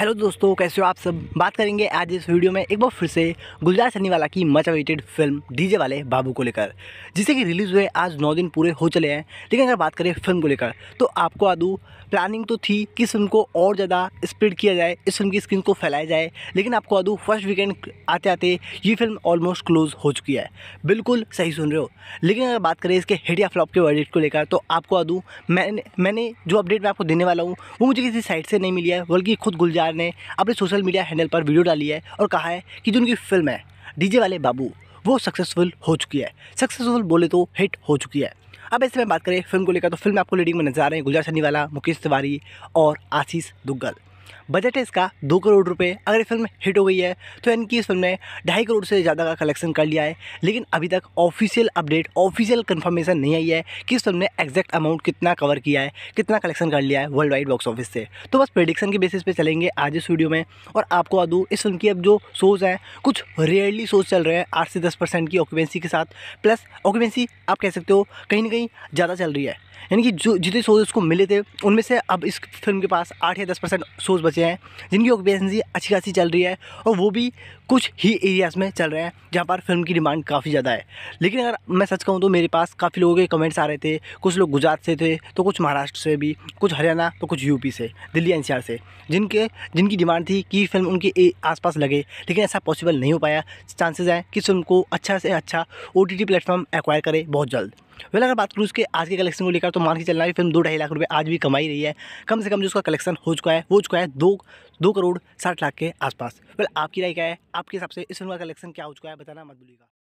hello दोस्तों कैसे हो आप सब बात करेंगे आज इस वीडियो में एक बार फिर से गुलजार सनीवाला की मच अवेटेड फिल्म डीजे वाले बाबू को लेकर जिसे कि रिलीज़ हुए आज नौ दिन पूरे हो चले हैं लेकिन अगर बात करें फिल्म को लेकर तो आपको आदू प्लानिंग तो थी कि इस फिल्म को और ज़्यादा स्प्रेड किया जाए इस फिल्म की स्क्रीन को फैलाया जाए लेकिन आपको आदू फर्स्ट वीकेंड आते आते ये फिल्म ऑलमोस्ट क्लोज हो चुकी है बिल्कुल सही सुन रहे हो लेकिन अगर बात करें इसके हिट या फ्लॉप के वर्डिट को लेकर तो आपको आदू मैंने मैंने जो अपडेट मैं आपको देने वाला हूँ वो मुझे किसी साइट से नहीं मिली है बल्कि खुद गुलजार शायर ने अपने सोशल मीडिया हैंडल पर वीडियो डाली है और कहा है कि जो उनकी फिल्म है डीजे वाले बाबू वो सक्सेसफुल हो चुकी है सक्सेसफुल बोले तो हिट हो चुकी है अब ऐसे में बात करें फिल्म को लेकर तो फिल्म आपको लीडिंग में नजर आ रहे हैं गुलजार सन्नीवाला मुकेश तिवारी और आशीष दुग्गल बजट है इसका दो करोड़ रुपये अगर ये फिल्म हिट हो गई है तो यानी कि इस फिल्म ने ढाई करोड़ से ज़्यादा का कलेक्शन कर लिया है लेकिन अभी तक ऑफिशियल अपडेट ऑफिशियल कन्फर्मेशन नहीं आई है कि इस फिल्म ने एग्जैक्ट अमाउंट कितना कवर किया है कितना कलेक्शन कर लिया है वर्ल्ड वाइड बॉक्स ऑफिस से तो बस प्रडिक्शन के बेसिस पर चलेंगे आज इस वीडियो में और आपको दूँ इस फिल्म की अब जो सोच है कुछ रेयरली सोच चल रहे हैं आठ से दस परसेंट की ऑक्यूपेंसी के साथ प्लस ऑक्यूपेंसी आप कह सकते हो कहीं ना कहीं ज़्यादा चल रही है यानी कि जो जितने सोच उसको मिले थे उनमें से अब इस फिल्म के पास आठ या दस परसेंट सोच बचे से हैं जिनकी ऑक्यूपेंसी अच्छी खासी चल रही है और वो भी कुछ ही एरियाज़ में चल रहे हैं जहाँ पर फिल्म की डिमांड काफ़ी ज़्यादा है लेकिन अगर मैं सच कहूँ तो मेरे पास काफ़ी लोगों के कमेंट्स आ रहे थे कुछ लोग गुजरात से थे तो कुछ महाराष्ट्र से भी कुछ हरियाणा तो कुछ यूपी से दिल्ली एनसीआर से जिनके जिनकी डिमांड थी कि फिल्म उनके आसपास लगे लेकिन ऐसा पॉसिबल नहीं हो पाया चांसेस हैं कि फिल्म को अच्छा से अच्छा ओ टी प्लेटफॉर्म एक्वायर करे बहुत जल्द वेल अगर बात करूँ उसके आज के कलेक्शन को लेकर तो मान के चलना है फिल्म दो ढाई लाख रुपये आज भी कमाई रही है कम से कम जो उसका कलेक्शन हो चुका है वो चुका है दो दो करोड़ साठ लाख के आसपास वेल आपकी राय क्या है आपके हिसाब से इस फिल्म का कलेक्शन क्या हो चुका है बताना मत भूलिएगा